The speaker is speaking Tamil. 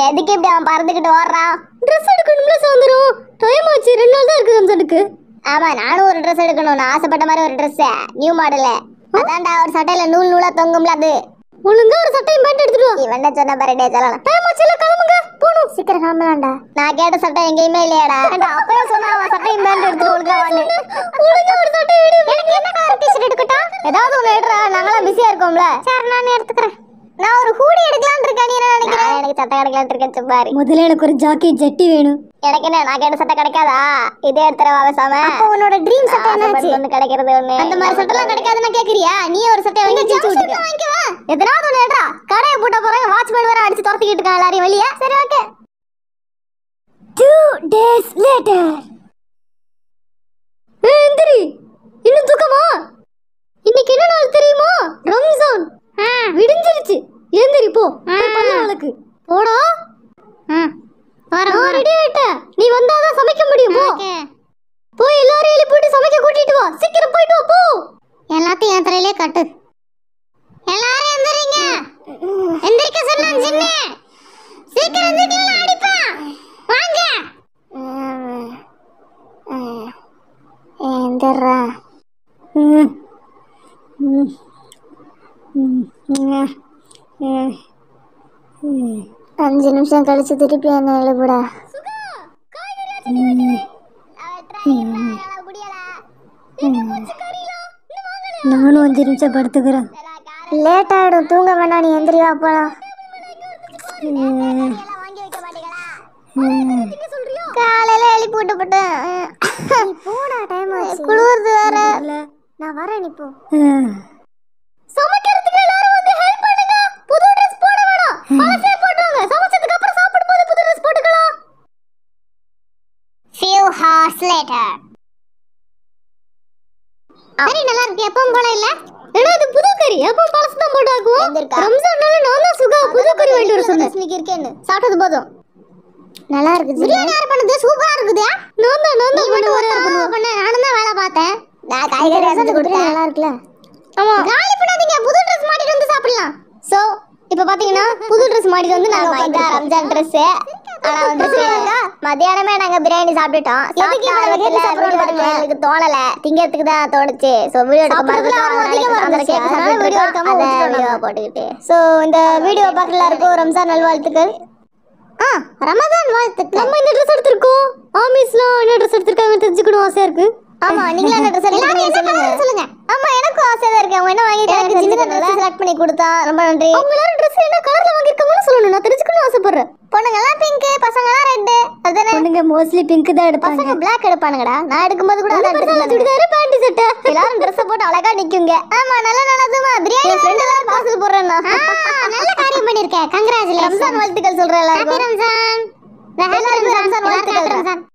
எதுக்கு இப்படி அவன் பறந்துக்கிட்டு ஓடுறான் ட்ரெஸ் எடுக்கணும்ல சாயந்தரம் டைம் ஆச்சு ரெண்டு நாள் தான் இருக்கு ரம்ஜானுக்கு ஆமா நானும் ஒரு ட்ரெஸ் எடுக்கணும் நான் ஆசைப்பட்ட மாதிரி ஒரு ட்ரெஸ் நியூ மாடல் அதான்டா ஒரு சட்டையில நூல் நூலா தொங்கும்ல அது ஒழுங்கா ஒரு சட்டையும் பேண்ட் எடுத்துட்டு இவன் இவன்ட சொன்ன பாரு டே சொல்லலாம் டைம் இல்ல கிளம்புங்க போணும் சீக்கிரம் கிளம்பலாம்டா நான் கேட்ட சட்டை எங்கேயுமே இல்லையாடா அப்பவே சொன்னா அவன் சட்டையும் பேண்ட் எடுத்து ஒழுங்கா வந்து ஒழுங்கா ஒரு சட்டை எடு எனக்கு என்ன கலர் டி எடுக்கட்டா ஏதாவது ஒன்று எடுறா நாங்களாம் பிஸியா இருக்கோம்ல சரி நான் எடுத்துக்கிறேன் நான் ஒரு ஹூடி எடுக்கலாம்னு இருக்கேன் நினைக்கிறேன் எனக்கு சட்டை கிடைக்கலாம்னு இருக்கேன் சும்மாரி முதல்ல எனக்கு ஒரு ஜாக்கி ஜட்டி வேணும் எனக்கு என்ன நான் சட்டை கிடைக்காதா இதே எடுத்துறவா பேசாம அப்போ உன்னோட ட்ரீம் சட்டை என்னாச்சு ஒண்ணு கிடைக்கிறது ஒண்ணு அந்த மாதிரி சட்டை எல்லாம் கிடைக்காதுன்னு கேக்குறியா நீ ஒரு சட்டை வாங்கி ஜிச்சு விட்டு வாங்கிக்கவா எதனாவது ஒண்ணு ஏடா கடையை போட்ட போறாங்க வாட்ச்மேன் வேற அடிச்சு துரத்திக்கிட்டு இருக்காங்க எல்லாரையும் வெளியே சரி okay two days later photo ம் நான் ரெடி ஆயிட்டேன் நீ வந்தாதான் சமைக்க முடியும் போ போய் எல்லாரும் எழுப்பி போட்டு சமைக்க கூட்டிட்டு வா சீக்கிரம் போயிட்டு வா போ எல்லாத்தையும் என் தலையிலே கட்டு எல்லாரும் எந்திரிங்க எந்திரிக்க சொன்னான் சின்ன சீக்கிரம் எந்திரிக்கலாம் அடிப்பா வாங்க எந்திரா ம் ம் ம் அஞ்சு நிமிஷம் கழிச்சு திருப்பி என்ன எழுப்புடா நானும் அஞ்சு நிமிஷம் படுத்துக்கிறேன் லேட் ஆகிடும் தூங்க வேணா நீ எந்திரியா போலாம் காலையில எழுப்பி விட்டு போட்டேன் போடா டைம் வேற நான் வரேன் இப்போ hours later. நல்லா இருக்கு எப்பவும் போல இல்ல ஏன்னா இது புது கறி எப்பவும் பழசு தான் போட்டு ஆக்குவோம் நான் தான் சுகா புது கறி வாங்கிட்டு வர சொன்னேன் இருக்கேன்னு சாப்பிட்டது போதும் நல்லா இருக்குது பிரியாணி யார் பண்ணுது சூப்பரா இருக்குது நான் தான் நான் தான் பண்ண ஒரே பண்ண நானும் தான் வேலை பார்த்தேன் நான் காய்கறி ரசம் கொடுத்தேன் நல்லா இருக்குல்ல ஆமா காலி பண்ணாதீங்க புது ட்ரெஸ் மாட்டிட்டு வந்து சாப்பிடலாம் சோ இப்போ பாத்தீங்கன்னா புது ட்ரெஸ் மாட்டிட்டு வந்து நான் வாங்கிட்டேன் ரம்ஜான் ட்ரெஸ் மதியானமே நாங்க பிரியாணி சாப்பிட்டுட்டோம் எங்களுக்கு தோணல திங்கிறதுக்கு தான் தோணுச்சு வீடியோ எடுக்க போட்டுக்கிட்டு சோ இந்த வீடியோ பார்க்கல இருக்கும் ரம்ஜான் நல்வாழ்த்துக்கள் ஆ ரமதான் வாழ்த்துக்கள் நம்ம இந்த ட்ரெஸ் எடுத்திருக்கோம் ஆமீஸ்லாம் என்ன ட்ரெஸ் எடுத்திருக்காங்க தெரிஞ்சுக்கணும் ஆசையா இருக்கு ஆமா நீங்களா என்ன ட்ரெஸ் எடுக்கிறீங்க சொல்லுங்க ஆமா எனக்கும் ஆசை தான் இருக்கு அவங்க என்ன வாங்கி எனக்கு சின்ன ட்ரெஸ் செலக்ட் பண்ணி கொடுத்தா ரொம்ப நன்றி உங்களோட ட்ரெஸ் என்ன கலர்ல வாங்கிருக்காங்கன்னு சொல்லணும் நான் தெரிஞ்சுக்கணும் ஆசைப்படுறேன் பொண்ணுங்க எல்லாம் பிங்க் பசங்கலாம் ரெண்டு அதுதானே பொண்ணுங்க மோஸ்ட்லி பிங்க் தான் எடுப்பாங்க பசங்க black எடுப்பானுங்கடா நான் எடுக்கும்போது கூட அதான் எடுத்துட்டு சுடிதார் பேண்ட் சட்டை எல்லாரும் Dress போட்டு அழகா நிக்குங்க ஆமா நல்ல நல்லதுமா பிரியாணி என் ஃப்ரெண்ட் எல்லாரும் பாஸ் போடுறேன்னா நல்ல காரியம் பண்ணிருக்க கங்க்ராச்சுலேஷன் ரம்ஜான் வாழ்த்துக்கள் சொல்றேன் எல்லாரும் ரம்ஜான் நான் ஹலோ ரம்ஜான் வாழ்த்துக்கள் ரம்ஜான்